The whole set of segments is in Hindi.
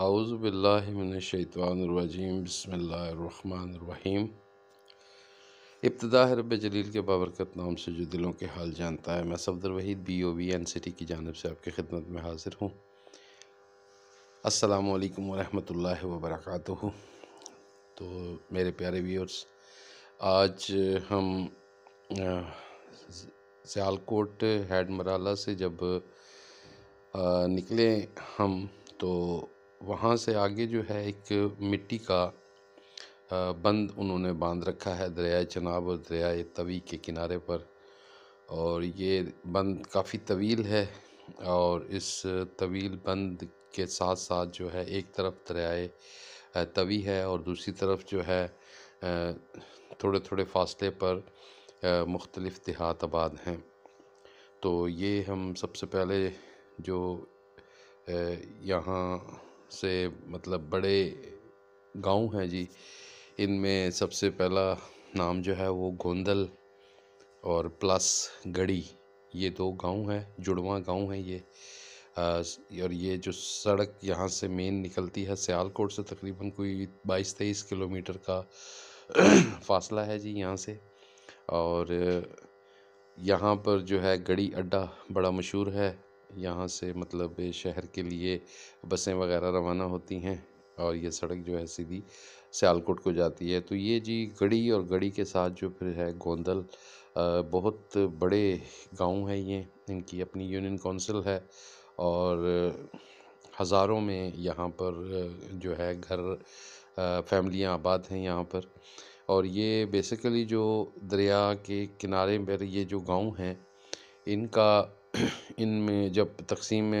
आउज़बिल्लिमिनशैतवानरजीम बसमीम इब्तदा रब जलील के बाबरकत नाम से जो दिलों के हाल जानता है मैं Safdar Waheed B O V N city की जानब से आपकी खिदमत में हाज़िर हूँ अस्सलाम वालेकुम वरहमतुल्लाहि तो मेरे प्यारे व्यूअर्स आज हम सियालकोट हेड मराला से जब निकले हम तो वहाँ से आगे जो है एक मिट्टी का बंद उन्होंने बांध रखा है दरियाए चनाब और दरियाए तवी के किनारे पर और ये बंद काफ़ी तवील है और इस तवील बंद के साथ साथ जो है एक तरफ दरियाए तवी है और दूसरी तरफ जो है थोड़े थोड़े फासले पर मुख्तलिफ़ देहात आबाद हैं तो ये हम सबसे पहले जो यहाँ से मतलब बड़े गांव हैं जी इनमें सबसे पहला नाम जो है वो गोंदल और प्लस गढ़ी ये दो गांव हैं जुड़वा गांव है ये और ये जो सड़क यहाँ से मेन निकलती है सियालकोट से तकरीबन कोई बाईस तेईस किलोमीटर का फासला है जी यहाँ से और यहाँ पर जो है गढ़ी अड्डा बड़ा मशहूर है यहाँ से मतलब शहर के लिए बसें वगैरह रवाना होती हैं और ये सड़क जो है सीधी सियालकोट को जाती है तो ये जी गढ़ी और गढ़ी के साथ जो फिर है गोंदल बहुत बड़े गांव है ये इनकी अपनी यूनियन काउंसिल है और हज़ारों में यहाँ पर जो है घर फैमिलियाँ आबाद हैं यहाँ पर और ये बेसिकली जो दरिया के किनारे पर ये जो गांव हैं इनका इन में जब तक़सीम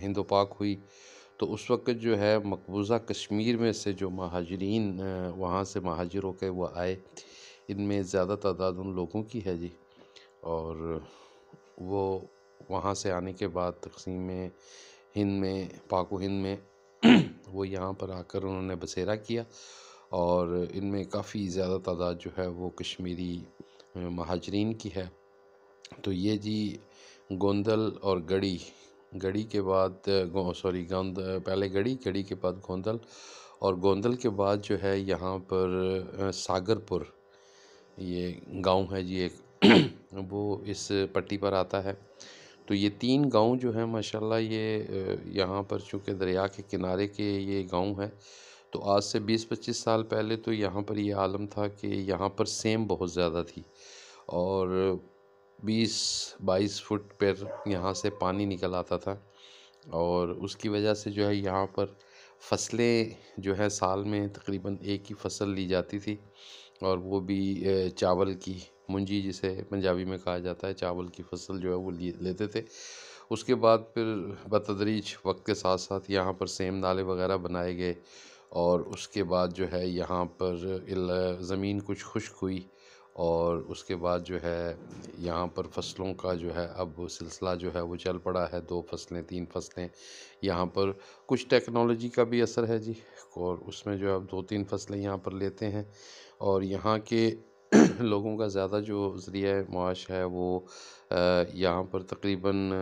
हिंद पाक हुई तो उस वक़्त जो है मकबूज़ा कश्मीर में से जो महाजरीन वहाँ से महाजरों के वह आए इन में ज़्यादा तादाद उन लोगों की है जी और वो वहाँ से आने के बाद तकसीम हिंद में पाक हिंद में वो यहाँ पर आकर उन्होंने बसेरा किया और इनमें काफ़ी ज़्यादा तादाद जो है वो कश्मीरी महाजरीन की है तो ये जी गोंदल और गढ़ी गढ़ी के बाद सॉरी गोंद पहले गढ़ी गढ़ी के बाद गोंदल और गोंदल के बाद जो है यहाँ पर सागरपुर ये गांव है जी एक वो इस पट्टी पर आता है तो ये तीन गांव जो है माशाल्लाह ये यहाँ पर चूँकि दरिया के किनारे के ये गांव है तो आज से 20-25 साल पहले तो यहाँ पर ये आलम था कि यहाँ पर सेम बहुत ज़्यादा थी और बीस बाईस फुट पर यहाँ से पानी निकल आता था और उसकी वजह से जो है यहाँ पर फसलें जो है साल में तकरीबन एक ही फसल ली जाती थी और वो भी चावल की मुंजी जिसे पंजाबी में कहा जाता है चावल की फसल जो है वो लेते थे उसके बाद फिर बतदरीज वक्त के साथ साथ यहाँ पर सेम नाले वगैरह बनाए गए और उसके बाद जो है यहाँ पर ज़मीन कुछ खुश्क हुई और उसके बाद जो है यहाँ पर फ़सलों का जो है अब सिलसिला जो है वो चल पड़ा है दो फसलें तीन फसलें यहाँ पर कुछ टेक्नोलॉजी का भी असर है जी और उसमें जो है दो तीन फसलें यहाँ पर लेते हैं और यहाँ के लोगों का ज़्यादा जो ज़रिया माश है वो यहाँ पर तकरीबन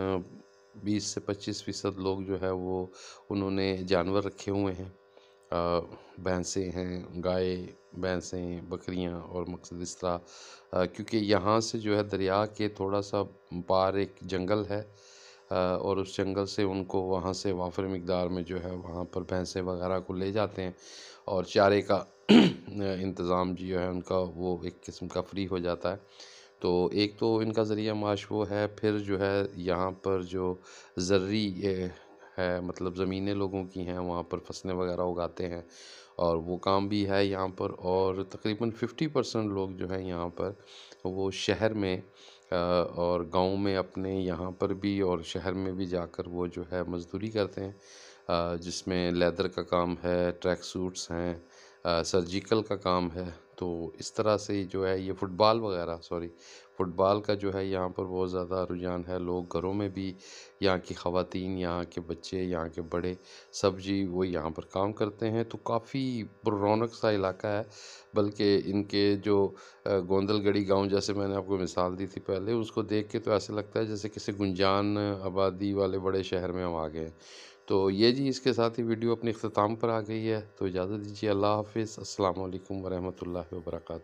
बीस से पच्चीस फ़ीसद लोग जो है वो उन्होंने जानवर रखे हुए हैं भैंसें हैं गाय भैंसें बकरियां और मकसद इस तरह क्योंकि यहाँ से जो है दरिया के थोड़ा सा पार एक जंगल है और उस जंगल से उनको वहाँ से वाफर मकदार में जो है वहाँ पर भैंसें वगैरह को ले जाते हैं और चारे का इंतज़ाम जो है उनका वो एक किस्म का फ्री हो जाता है तो एक तो इनका ज़रिया माश वो है फिर जो है यहाँ पर जो ज़र्री है मतलब ज़मीनें लोगों की हैं वहाँ पर फसलें वगैरह उगाते हैं और वो काम भी है यहाँ पर और तकरीबन फिफ्टी परसेंट लोग जो हैं यहाँ पर वो शहर में और गांव में अपने यहाँ पर भी और शहर में भी जाकर वो जो है मज़दूरी करते हैं जिसमें लेदर का काम है ट्रैक सूट्स हैं सर्जिकल का काम है तो इस तरह से जो है ये फ़ुटबॉल वगैरह सॉरी फ़ुटबॉल का जो है यहाँ पर बहुत ज़्यादा रुझान है लोग घरों में भी यहाँ की ख़वातीन यहाँ के बच्चे यहाँ के बड़े सब जी वो यहाँ पर काम करते हैं तो काफ़ी रौनक सा इलाका है बल्कि इनके जो गोंदलगढ़ी गांव जैसे मैंने आपको मिसाल दी थी पहले उसको देख के तो ऐसे लगता है जैसे किसी गुंजान आबादी वाले बड़े शहर में हम आ गए हैं तो ये जी इसके साथ ही वीडियो अपने अख्ताम पर आ गई है तो इजाज़त दीजिए अल्लाह हाफिज़ अल्लाम वरहमल वर्का